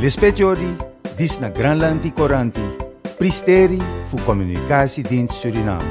Lespetiori, dis na Koranti, Coranti, Pristeri fu Communicatiedienst Suriname.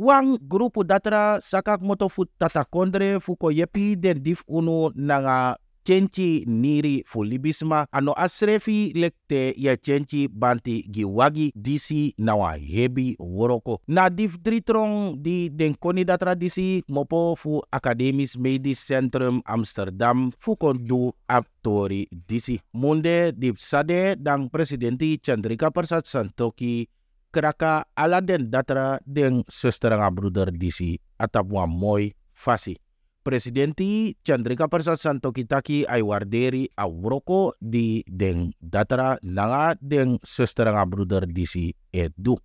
Wang grupu datra sakak moto fu tata kondre fu ko yepi den dif uno nanga cenci niri fulibisma ano asrefi lekte ya cenci banti giwagi wagi disi nawa hebi woroko. Na dif dritrong di den koni da tradisi mopo fu akademis Medis Centrum Amsterdam fu kondu aktori tori disi. Munde dip sade dang presidenti Chandrika Persat Santoki keraka ala den datra den suster nga bruder disi atap wa moi fasi presidenti Chandrika Persat Santo Kitaki Aiwarderi warderi awroko di deng datara nanga deng sester nga di si edu.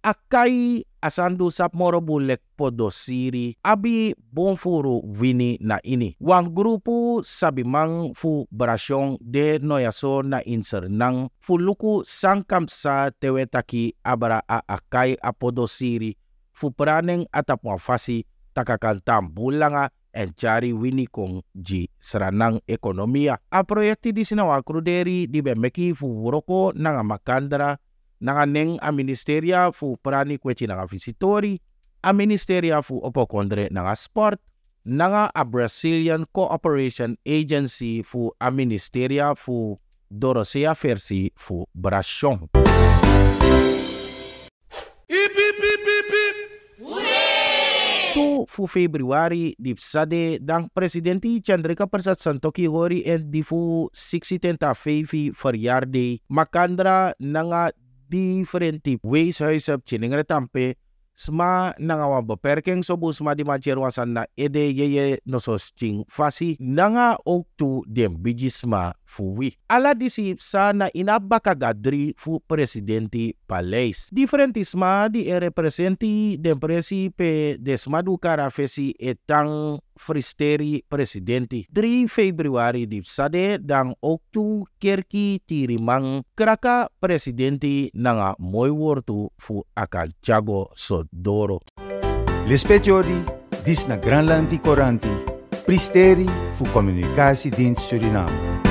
Akai asandu sap moro bulek podo siri abi bonfuru wini na ini. Wang grupu sabi mang fu berasyong de noyaso na inser nang fu luku sangkam sa tewetaki abara a akai apodo siri fu pranen atap fasi takakal tam bulanga wini kong ji seranang ekonomia. A proyekti di sina wakruderi di bemeki fu buroko nanga makandra nanga neng a ministeria fu prani kweci nanga visitori, a ministeria fu opokondre nanga sport, nanga a Brazilian Cooperation Agency fu a ministeria fu Dorosea versi fu Brashon. tu fu februari di sade dan presidenti Chandrika Persat Santoki hori en di fu 60 fevi verjaardag makandra nanga differenti weeshuis op Chiningra Tampe sma nangawa bo perkeng sobu sma di majeru sana ede yeye nosos ching fasi nanga oktu dem bijisma fuwi. Ala disip sana inabakagadri fu presidenti palais. Different sma di e representi dem presi pe desmadu karafesi etang fristeri presidenti 3 februari di sade dan oktu kerki tirimang kraka presidenti nanga mooi wortu fu aka jago sodoro lespetiori dis na granlandi koranti pristeri fu communicatiedienst suriname